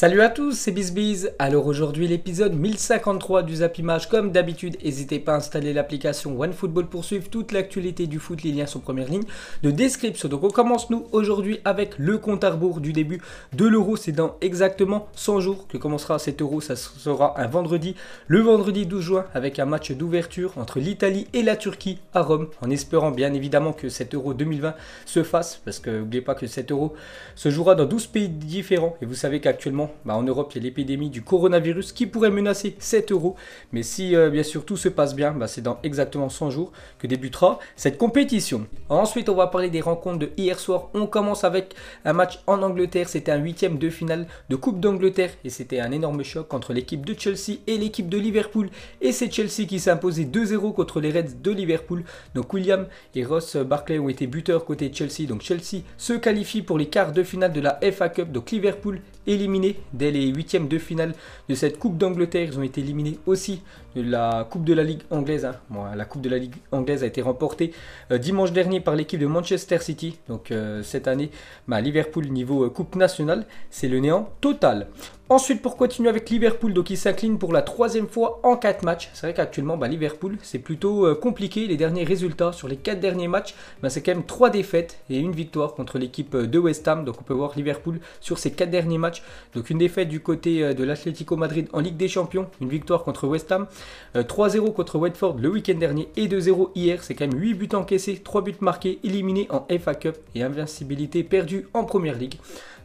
Salut à tous, c'est BizBiz. Alors aujourd'hui l'épisode 1053 du Zapimage. Comme d'habitude, n'hésitez pas à installer l'application OneFootball pour suivre toute l'actualité du foot. Les liens sont première ligne de description. Donc on commence nous aujourd'hui avec le compte à rebours du début de l'euro. C'est dans exactement 100 jours que commencera cet euro. Ça sera un vendredi, le vendredi 12 juin, avec un match d'ouverture entre l'Italie et la Turquie à Rome. En espérant bien évidemment que cet euro 2020 se fasse, parce que n'oubliez pas que cet euro se jouera dans 12 pays différents. Et vous savez qu'actuellement bah, en Europe, il y a l'épidémie du coronavirus qui pourrait menacer 7 euros. Mais si euh, bien sûr tout se passe bien, bah, c'est dans exactement 100 jours que débutera cette compétition. Ensuite, on va parler des rencontres de hier soir. On commence avec un match en Angleterre. C'était un huitième de finale de Coupe d'Angleterre et c'était un énorme choc entre l'équipe de Chelsea et l'équipe de Liverpool. Et c'est Chelsea qui s'est imposé 2-0 contre les Reds de Liverpool. Donc William et Ross Barclay ont été buteurs côté Chelsea. Donc Chelsea se qualifie pour les quarts de finale de la FA Cup. Donc Liverpool éliminés dès les huitièmes de finale de cette Coupe d'Angleterre. Ils ont été éliminés aussi de la Coupe de la Ligue anglaise. Hein. la Coupe de la Ligue anglaise a été remportée euh, dimanche dernier par l'équipe de Manchester City. Donc euh, cette année, bah, Liverpool niveau euh, Coupe nationale, c'est le néant total. Ensuite, pour continuer avec Liverpool, donc il s'incline pour la troisième fois en quatre matchs. C'est vrai qu'actuellement, bah, Liverpool, c'est plutôt euh, compliqué. Les derniers résultats sur les quatre derniers matchs, bah, c'est quand même trois défaites et une victoire contre l'équipe euh, de West Ham. Donc on peut voir Liverpool sur ces quatre derniers matchs. Donc une défaite du côté euh, de l'Atlético Madrid en Ligue des Champions, une victoire contre West Ham, 3-0 contre Watford le week-end dernier et 2-0 hier. C'est quand même 8 buts encaissés, 3 buts marqués, éliminés en FA Cup et invincibilité perdue en Première Ligue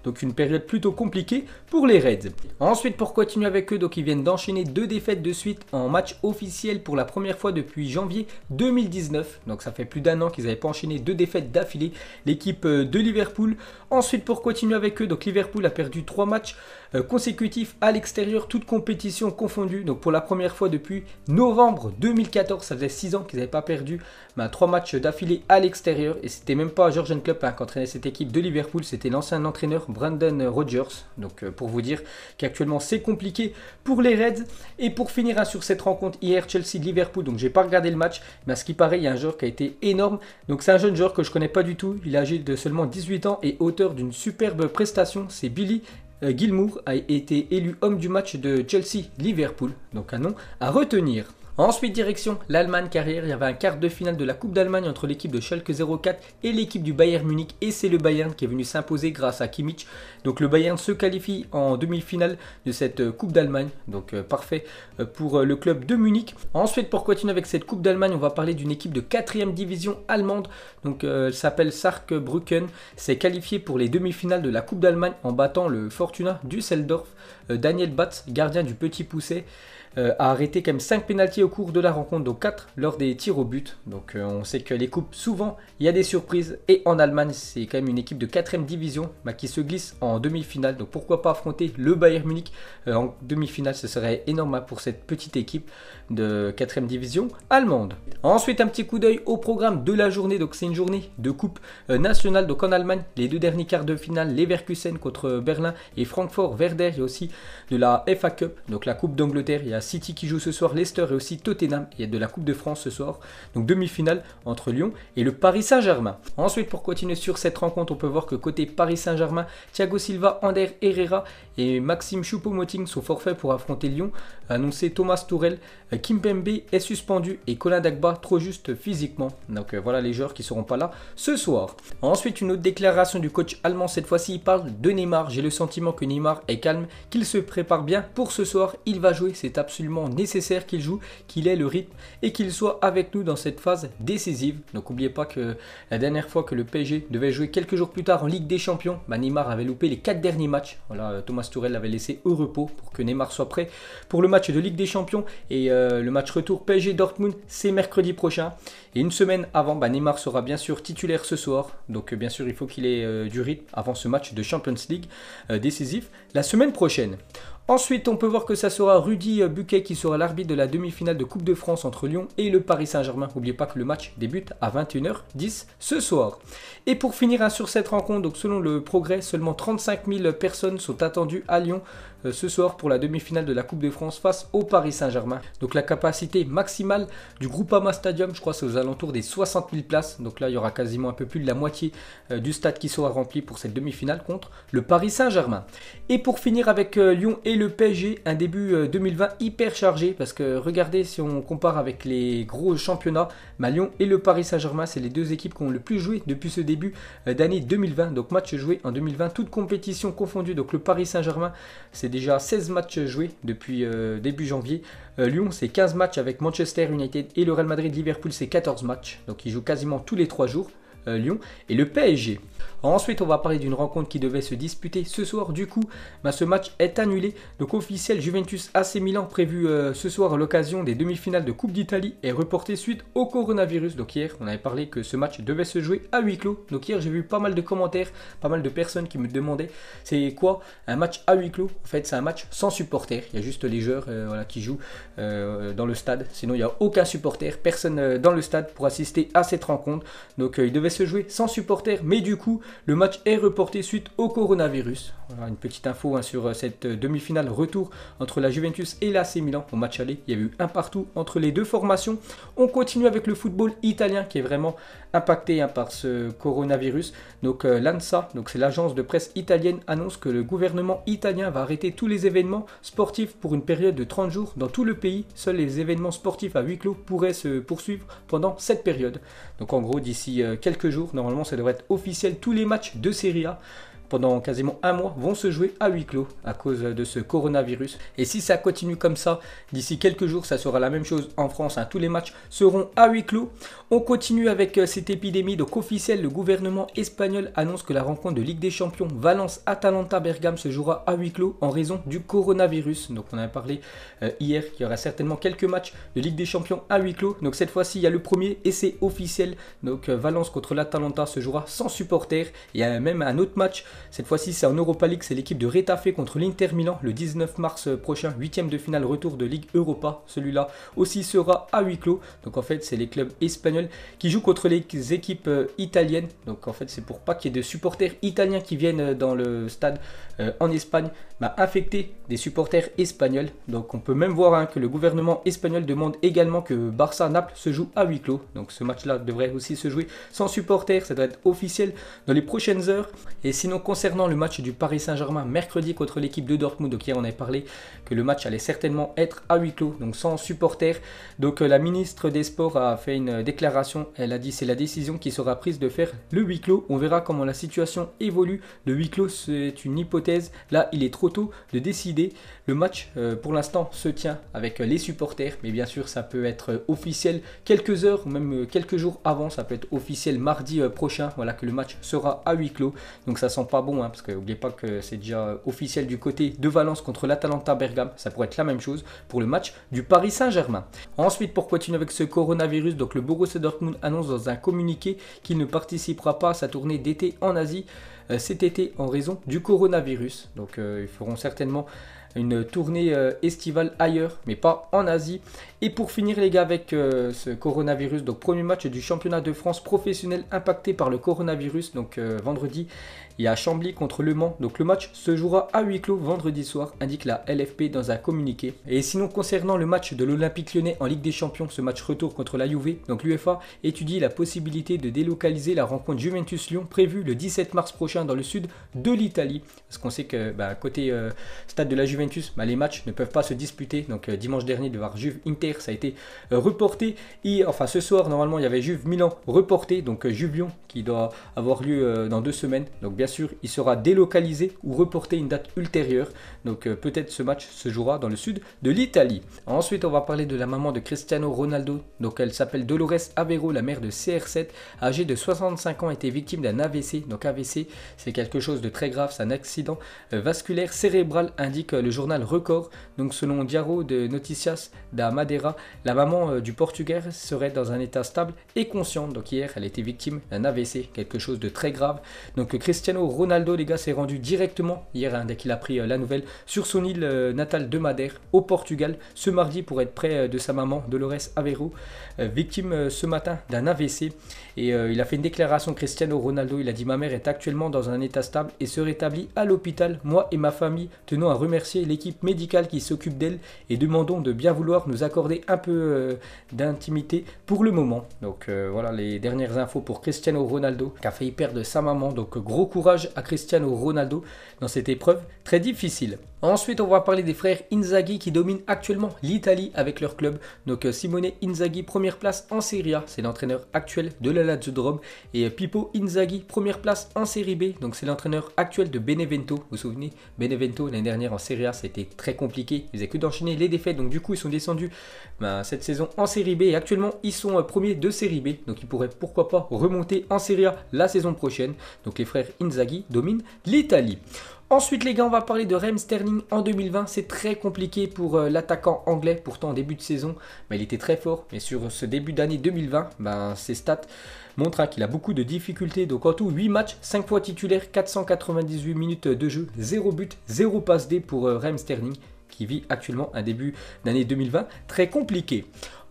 donc une période plutôt compliquée pour les Reds. Ensuite pour continuer avec eux, donc ils viennent d'enchaîner deux défaites de suite en match officiel pour la première fois depuis janvier 2019, donc ça fait plus d'un an qu'ils n'avaient pas enchaîné deux défaites d'affilée, l'équipe euh, de Liverpool. Ensuite pour continuer avec eux, donc Liverpool a perdu trois matchs euh, consécutif à l'extérieur, toute compétition confondue Donc pour la première fois depuis novembre 2014, ça faisait 6 ans qu'ils n'avaient pas perdu mais ben, 3 matchs d'affilée à l'extérieur. Et c'était même pas Georgian Klopp hein, qui entraînait cette équipe de Liverpool, c'était l'ancien entraîneur Brandon rogers Donc euh, pour vous dire qu'actuellement c'est compliqué pour les Reds. Et pour finir hein, sur cette rencontre hier Chelsea-Liverpool, donc j'ai pas regardé le match, mais à ce qui paraît il y a un joueur qui a été énorme. Donc c'est un jeune joueur que je connais pas du tout, il a âgé de seulement 18 ans et auteur d'une superbe prestation, c'est Billy euh, Gilmour a été élu homme du match de Chelsea-Liverpool, donc un nom à retenir. Ensuite, direction l'Allemagne carrière. Il y avait un quart de finale de la Coupe d'Allemagne entre l'équipe de Schalke 04 et l'équipe du Bayern Munich. Et c'est le Bayern qui est venu s'imposer grâce à Kimmich. Donc le Bayern se qualifie en demi-finale de cette euh, Coupe d'Allemagne. Donc euh, parfait euh, pour le club de Munich. Ensuite, pour continuer avec cette Coupe d'Allemagne, on va parler d'une équipe de 4ème division allemande. Donc elle s'appelle Sarkbrücken. C'est qualifié pour les demi-finales de la Coupe d'Allemagne en battant le Fortuna Düsseldorf. Daniel Batz, gardien du petit pousset a arrêté quand même 5 pénalties au cours de la rencontre, donc 4 lors des tirs au but. Donc euh, on sait que les coupes, souvent, il y a des surprises. Et en Allemagne, c'est quand même une équipe de 4ème division bah, qui se glisse en demi-finale. Donc pourquoi pas affronter le Bayern Munich euh, en demi-finale Ce serait énorme hein, pour cette petite équipe de 4ème division allemande. Ensuite, un petit coup d'œil au programme de la journée. Donc, c'est une journée de coupe euh, nationale. Donc, en Allemagne, les deux derniers quarts de finale, Leverkusen contre Berlin et Francfort, Werder. Il y a aussi de la FA Cup, donc la Coupe d'Angleterre. Il y a City qui joue ce soir, Leicester et aussi Tottenham. Il y a de la Coupe de France ce soir. Donc, demi-finale entre Lyon et le Paris Saint-Germain. Ensuite, pour continuer sur cette rencontre, on peut voir que côté Paris Saint-Germain, Thiago Silva, Ander Herrera et Maxime Choupo-Moting sont forfaits pour affronter Lyon, annoncé Thomas Tourel Kimpembe est suspendu et Colin Dagba trop juste physiquement. Donc euh, voilà les joueurs qui ne seront pas là ce soir. Ensuite, une autre déclaration du coach allemand. Cette fois-ci, il parle de Neymar. J'ai le sentiment que Neymar est calme, qu'il se prépare bien pour ce soir. Il va jouer. C'est absolument nécessaire qu'il joue, qu'il ait le rythme et qu'il soit avec nous dans cette phase décisive. Donc n'oubliez pas que la dernière fois que le PSG devait jouer quelques jours plus tard en Ligue des Champions, bah, Neymar avait loupé les quatre derniers matchs. Voilà, Thomas Tourelle l'avait laissé au repos pour que Neymar soit prêt pour le match de Ligue des Champions et euh, euh, le match retour PSG Dortmund, c'est mercredi prochain. Et une semaine avant, bah, Neymar sera bien sûr titulaire ce soir. Donc euh, bien sûr, il faut qu'il ait euh, du rythme avant ce match de Champions League décisif la semaine prochaine. Ensuite, on peut voir que ça sera Rudy Buquet qui sera l'arbitre de la demi-finale de Coupe de France entre Lyon et le Paris Saint-Germain. N'oubliez pas que le match débute à 21h10 ce soir. Et pour finir hein, sur cette rencontre, donc selon le progrès, seulement 35 000 personnes sont attendues à Lyon euh, ce soir pour la demi-finale de la Coupe de France face au Paris Saint-Germain. Donc la capacité maximale du Groupama Stadium, je crois, c'est aux alentours des 60 000 places. Donc là, il y aura quasiment un peu plus de la moitié euh, du stade qui sera rempli pour cette demi-finale contre le Paris Saint-Germain. Et pour finir avec euh, Lyon et et le PSG, un début 2020 euh, hyper chargé, parce que regardez si on compare avec les gros championnats, Lyon et le Paris Saint-Germain, c'est les deux équipes qui ont le plus joué depuis ce début euh, d'année 2020. Donc match joué en 2020, toute compétition confondue. Donc le Paris Saint-Germain, c'est déjà 16 matchs joués depuis euh, début janvier. Lyon, c'est 15 matchs avec Manchester United et le Real Madrid. Liverpool, c'est 14 matchs. Donc ils jouent quasiment tous les 3 jours. Euh, Lyon et le PSG. Ensuite, on va parler d'une rencontre qui devait se disputer ce soir. Du coup, bah, ce match est annulé. Donc officiel, Juventus AC Milan prévu euh, ce soir à l'occasion des demi-finales de Coupe d'Italie est reporté suite au coronavirus. Donc hier, on avait parlé que ce match devait se jouer à huis clos. Donc hier, j'ai vu pas mal de commentaires, pas mal de personnes qui me demandaient c'est quoi un match à huis clos En fait, c'est un match sans supporters. Il y a juste les joueurs euh, qui jouent dans le stade. Sinon, il n'y a aucun supporter, personne dans le stade pour assister à cette rencontre. Donc il devait se jouer sans supporters, mais du coup, le match est reporté suite au coronavirus. Voilà une petite info hein, sur euh, cette euh, demi-finale retour entre la Juventus et l'AC Milan. Au match aller, il y a eu un partout entre les deux formations. On continue avec le football italien qui est vraiment impacté hein, par ce coronavirus. Donc euh, l'ANSA, c'est l'agence de presse italienne, annonce que le gouvernement italien va arrêter tous les événements sportifs pour une période de 30 jours dans tout le pays. Seuls les événements sportifs à huis clos pourraient se poursuivre pendant cette période. Donc en gros, d'ici quelques jours. Normalement, ça devrait être officiel tous les matchs de Serie A pendant quasiment un mois vont se jouer à huis clos à cause de ce coronavirus. Et si ça continue comme ça, d'ici quelques jours, ça sera la même chose en France. Hein. Tous les matchs seront à huis clos. On continue avec euh, cette épidémie. Donc officiel, le gouvernement espagnol annonce que la rencontre de Ligue des Champions Valence-Atalanta-Bergame se jouera à huis clos en raison du coronavirus. Donc on avait a parlé euh, hier qu'il y aura certainement quelques matchs de Ligue des Champions à huis clos. Donc cette fois-ci, il y a le premier essai officiel. Donc euh, Valence contre l'Atalanta se jouera sans supporters. Il y a même un autre match cette fois-ci, c'est en Europa League, c'est l'équipe de Retafe contre l'Inter Milan le 19 mars euh, prochain, huitième de finale retour de Ligue Europa. Celui-là aussi sera à huis clos. Donc en fait, c'est les clubs espagnols qui jouent contre les équipes euh, italiennes. Donc en fait, c'est pour pas qu'il y ait de supporters italiens qui viennent euh, dans le stade en Espagne infecter bah, des supporters espagnols. Donc on peut même voir hein, que le gouvernement espagnol demande également que Barça-Naples se joue à huis clos. Donc ce match-là devrait aussi se jouer sans supporters. Ça doit être officiel dans les prochaines heures. Et sinon, concernant le match du Paris Saint-Germain mercredi contre l'équipe de Dortmund, hier on avait parlé que le match allait certainement être à huis clos, donc sans supporters. Donc euh, la ministre des Sports a fait une déclaration, elle a dit c'est la décision qui sera prise de faire le huis clos. On verra comment la situation évolue. Le huis clos c'est une hypothèse, là il est trop tôt de décider. Le match euh, pour l'instant se tient avec les supporters, mais bien sûr ça peut être euh, officiel quelques heures ou même quelques jours avant, ça peut être officiel mardi prochain, voilà que le match sera à huis clos. Donc ça sent pas bon, hein, parce que pas que c'est déjà euh, officiel du côté de Valence contre l'Atalanta Bergame. Ça pourrait être la même chose pour le match du Paris Saint-Germain. Ensuite, pour continuer avec ce coronavirus, donc le Borussia Dortmund annonce dans un communiqué qu'il ne participera pas à sa tournée d'été en Asie euh, cet été en raison du coronavirus. Donc euh, ils feront certainement une tournée estivale ailleurs, mais pas en Asie. Et pour finir les gars avec ce coronavirus, donc premier match du championnat de France professionnel impacté par le coronavirus, donc vendredi il y a Chambly contre Le Mans, donc le match se jouera à huis clos vendredi soir, indique la LFP dans un communiqué. Et sinon concernant le match de l'Olympique lyonnais en Ligue des Champions, ce match retour contre la Juve, donc l'UFA étudie la possibilité de délocaliser la rencontre Juventus-Lyon prévue le 17 mars prochain dans le sud de l'Italie. Parce qu'on sait que bah, côté euh, stade de la Juventus, bah, les matchs ne peuvent pas se disputer. Donc euh, dimanche dernier, de voir Juve-Inter, ça a été euh, reporté. Et enfin ce soir, normalement, il y avait Juve-Milan reporté, donc Juve-Lyon qui doit avoir lieu dans deux semaines. Donc bien bien sûr, il sera délocalisé ou reporté une date ultérieure. Donc euh, peut-être ce match se jouera dans le sud de l'Italie. Ensuite, on va parler de la maman de Cristiano Ronaldo. Donc elle s'appelle Dolores Avero, la mère de CR7, âgée de 65 ans, était victime d'un AVC. Donc AVC, c'est quelque chose de très grave, c'est un accident euh, vasculaire cérébral, indique euh, le journal Record. Donc selon Diaro de Noticias da Madeira, la maman du Portugais serait dans un état stable et conscient. Donc hier, elle était victime d'un AVC, quelque chose de très grave. Donc Cristiano Ronaldo, les gars, s'est rendu directement hier, hein, dès qu'il a pris euh, la nouvelle, sur son île euh, natale de Madère, au Portugal, ce mardi pour être près euh, de sa maman, Dolores Aveiro, victime ce matin d'un AVC. Et il a fait une déclaration, Cristiano Ronaldo, il a dit Ma mère est actuellement dans un état stable et se rétablit à l'hôpital. Moi et ma famille tenons à remercier l'équipe médicale qui s'occupe d'elle et demandons de bien vouloir nous accorder un peu d'intimité pour le moment. Donc voilà les dernières infos pour Cristiano Ronaldo, qui a failli perdre sa maman. Donc gros coup à Cristiano Ronaldo dans cette épreuve très difficile. Ensuite, on va parler des frères Inzaghi qui dominent actuellement l'Italie avec leur club. Donc euh, Simone Inzaghi, première place en Serie A, c'est l'entraîneur actuel de la Lazio de Et euh, Pippo Inzaghi, première place en Serie B, donc c'est l'entraîneur actuel de Benevento. Vous vous souvenez, Benevento l'année dernière en Serie A, c'était très compliqué. Ils n'avaient que d'enchaîner les défaites, donc du coup ils sont descendus ben, cette saison en Serie B. Et actuellement, ils sont euh, premiers de Serie B, donc ils pourraient pourquoi pas remonter en Serie A la saison prochaine. Donc les frères Inzaghi domine l'Italie. Ensuite, les gars, on va parler de Rem Sterling en 2020. C'est très compliqué pour euh, l'attaquant anglais. Pourtant, en début de saison, mais il était très fort. Mais sur ce début d'année 2020, ben, ses stats montrent hein, qu'il a beaucoup de difficultés. Donc, en tout, 8 matchs, 5 fois titulaire, 498 minutes de jeu, 0 but, 0 passe D pour euh, Rem Sterling qui vit actuellement un début d'année 2020 très compliqué.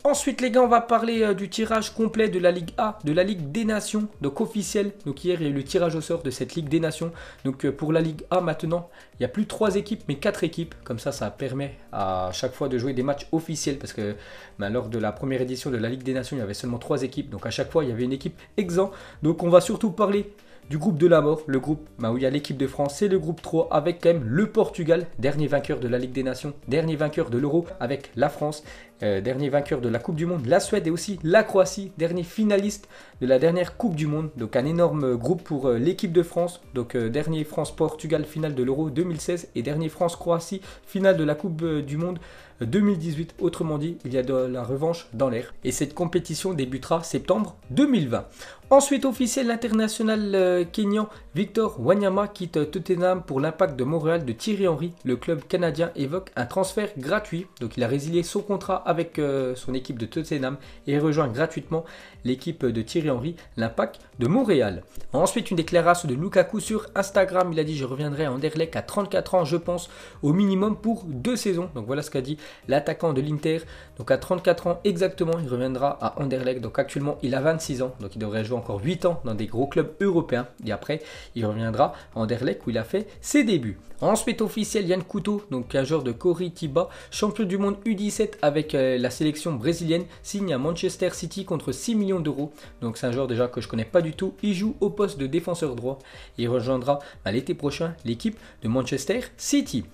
Ensuite, les gars, on va parler euh, du tirage complet de la Ligue A, de la Ligue des Nations, donc officiel. Donc hier, il y a eu le tirage au sort de cette Ligue des Nations. Donc euh, pour la Ligue A maintenant, il n'y a plus trois équipes, mais quatre équipes. Comme ça, ça permet à chaque fois de jouer des matchs officiels. Parce que ben, lors de la première édition de la Ligue des Nations, il y avait seulement trois équipes. Donc à chaque fois, il y avait une équipe exempt. Donc on va surtout parler du groupe de la mort, le groupe où il y a l'équipe de France et le groupe 3 avec quand même le Portugal, dernier vainqueur de la Ligue des Nations, dernier vainqueur de l'Euro avec la France, euh, dernier vainqueur de la Coupe du Monde, la Suède et aussi la Croatie, dernier finaliste de la dernière Coupe du Monde. Donc un énorme groupe pour euh, l'équipe de France. Donc euh, dernier France-Portugal, finale de l'Euro 2016 et dernier France-Croatie, finale de la Coupe du Monde 2018. Autrement dit, il y a de la revanche dans l'air. Et cette compétition débutera septembre 2020. Ensuite, officiel international Kenyan. Victor Wanyama quitte Tottenham pour l'impact de Montréal de Thierry Henry. Le club canadien évoque un transfert gratuit. Donc il a résilié son contrat à avec euh, son équipe de Tottenham et rejoint gratuitement l'équipe de Thierry Henry, l'Impact de Montréal. Ensuite, une déclaration de Lukaku sur Instagram. Il a dit Je reviendrai à Anderlecht à 34 ans, je pense, au minimum pour deux saisons. Donc voilà ce qu'a dit l'attaquant de l'Inter. Donc à 34 ans exactement, il reviendra à Anderlecht. Donc actuellement, il a 26 ans. Donc il devrait jouer encore 8 ans dans des gros clubs européens. Et après, il reviendra à Anderlecht où il a fait ses débuts. Ensuite, officiel, Yann Couteau, donc un joueur de Coritiba, champion du monde U17 avec euh, euh, la sélection brésilienne signe à Manchester City contre 6 millions d'euros. Donc c'est un joueur déjà que je connais pas du tout. Il joue au poste de défenseur droit. Il rejoindra bah, l'été prochain l'équipe de Manchester City.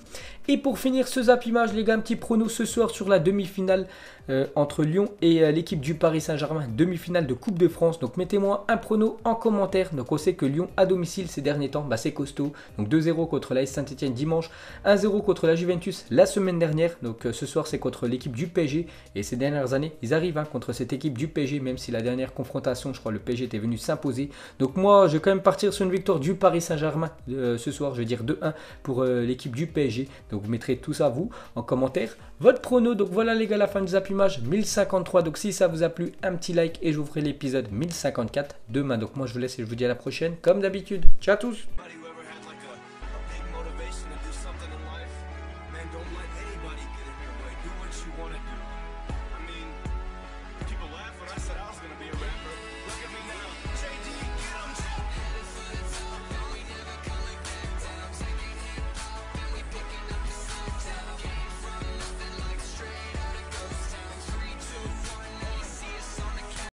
Et pour finir ce zap image, les gars, un petit prono ce soir sur la demi-finale euh, entre Lyon et euh, l'équipe du Paris Saint-Germain, demi-finale de Coupe de France. Donc mettez-moi un prono en commentaire. Donc on sait que Lyon à domicile ces derniers temps, bah, c'est costaud. Donc 2-0 contre l'AS Saint-Etienne dimanche, 1-0 contre la Juventus la semaine dernière. Donc euh, ce soir c'est contre l'équipe du PSG. Et ces dernières années, ils arrivent hein, contre cette équipe du PSG, même si la dernière confrontation, je crois, le PSG était venu s'imposer. Donc moi, je vais quand même partir sur une victoire du Paris Saint-Germain ce soir, je vais dire 2-1 pour l'équipe du PSG. Donc vous mettrez tout ça vous en commentaire. Votre prono, donc voilà les gars, la fin des appuis. 1053. Donc si ça vous a plu, un petit like et ferai l'épisode 1054 demain. Donc moi je vous laisse et je vous dis à la prochaine. Comme d'habitude, ciao à tous